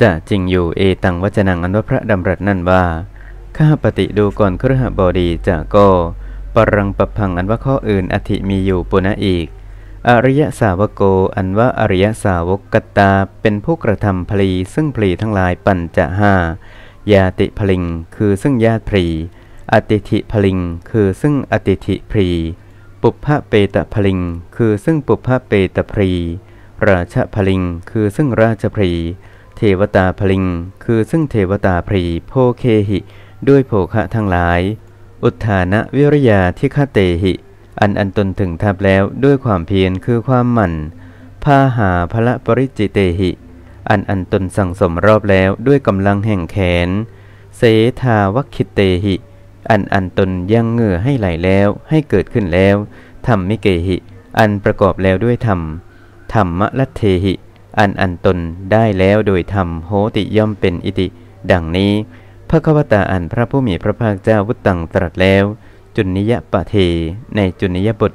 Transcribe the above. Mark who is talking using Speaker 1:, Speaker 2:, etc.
Speaker 1: จะจริงอยู่เอตังวจนังอันว่าพระดำรัสนั่นว่า ข้าปฏิดูก่อนครหบดีจะก็ ปรังประพังอันว่าข้ออื่นอธิมีอยู่ปุณะอีก อริยสาวโกอันว่าอริยสาวกกตาเป็นผู้กระทำพลี ซึ่งพลีทั้งหลายปัญจะห้ายาติพลิง คือซึ่งญาติพลีอติธิพลิงคือซึ่งอติธิพลีปุพพะเปตะพลิงคือซึ่งปุพพะเปตะพลีราชพลิงคือซึ่งราชพลีเทวตาพลิงคือซึ่งเทวตาพรีโพเคหิด้วยโภคะทั้งหลาย อุทธานะวิริยาที่คาเตหิ อันอันตนถึงทับแล้วด้วยความเพียรคือความหมั่นพาหาพระปริจิเตหิ อันอันตนสั่งสมรอบแล้วด้วยกำลังแห่งแขน เสทาวคิเตหิ อันอันตนยังเงื่อให้ไหลแล้วให้เกิดขึ้นแล้วธรรมมิเกหิ อันประกอบแล้วด้วยธรรมธรรมะละเทหิอันอันตนได้แล้วโดยธรรมโหติย่อมเป็นอิติดังนี้ พระควตาอันพระผู้มีพระภาคเจ้าวุตตังตรัสแล้ว จุนิยปะเทในจุนนิยบท